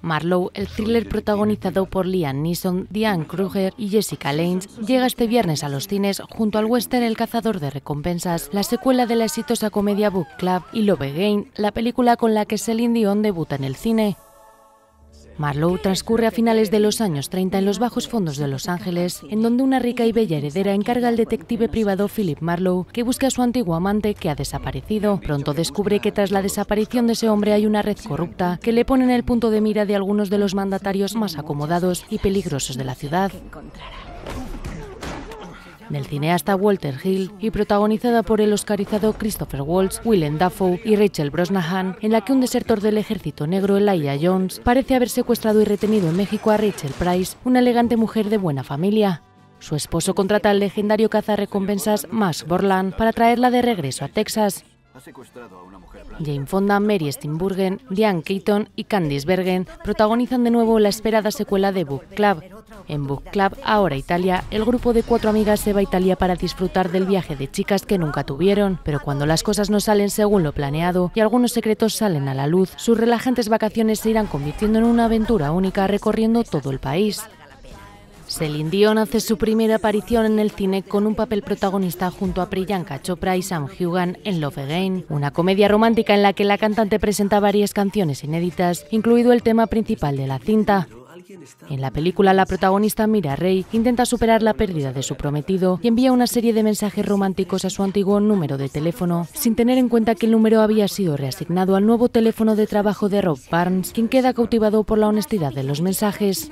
Marlowe, el thriller protagonizado por Liam Neeson, Diane Kruger y Jessica Lange, llega este viernes a los cines junto al western El cazador de recompensas, la secuela de la exitosa comedia Book Club y Love Again, la película con la que Celine Dion debuta en el cine. Marlowe transcurre a finales de los años 30 en los bajos fondos de Los Ángeles, en donde una rica y bella heredera encarga al detective privado Philip Marlowe que busque a su antiguo amante que ha desaparecido. Pronto descubre que tras la desaparición de ese hombre hay una red corrupta que le pone en el punto de mira de algunos de los mandatarios más acomodados y peligrosos de la ciudad del cineasta Walter Hill y protagonizada por el oscarizado Christopher Waltz, Willem Dafoe y Rachel Brosnahan, en la que un desertor del ejército negro, Elijah Jones, parece haber secuestrado y retenido en México a Rachel Price, una elegante mujer de buena familia. Su esposo contrata al legendario cazarrecompensas Max Borland para traerla de regreso a Texas. Jane Fonda, Mary Steenburgen, Diane Keaton y Candice Bergen protagonizan de nuevo la esperada secuela de Book Club, en Book Club Ahora Italia, el grupo de cuatro amigas se va a Italia para disfrutar del viaje de chicas que nunca tuvieron, pero cuando las cosas no salen según lo planeado y algunos secretos salen a la luz, sus relajantes vacaciones se irán convirtiendo en una aventura única recorriendo todo el país. Celine Dion hace su primera aparición en el cine con un papel protagonista junto a Priyanka Chopra y Sam Hugan en Love Again, una comedia romántica en la que la cantante presenta varias canciones inéditas, incluido el tema principal de la cinta. En la película, la protagonista Mira Rey intenta superar la pérdida de su prometido y envía una serie de mensajes románticos a su antiguo número de teléfono, sin tener en cuenta que el número había sido reasignado al nuevo teléfono de trabajo de Rob Barnes, quien queda cautivado por la honestidad de los mensajes.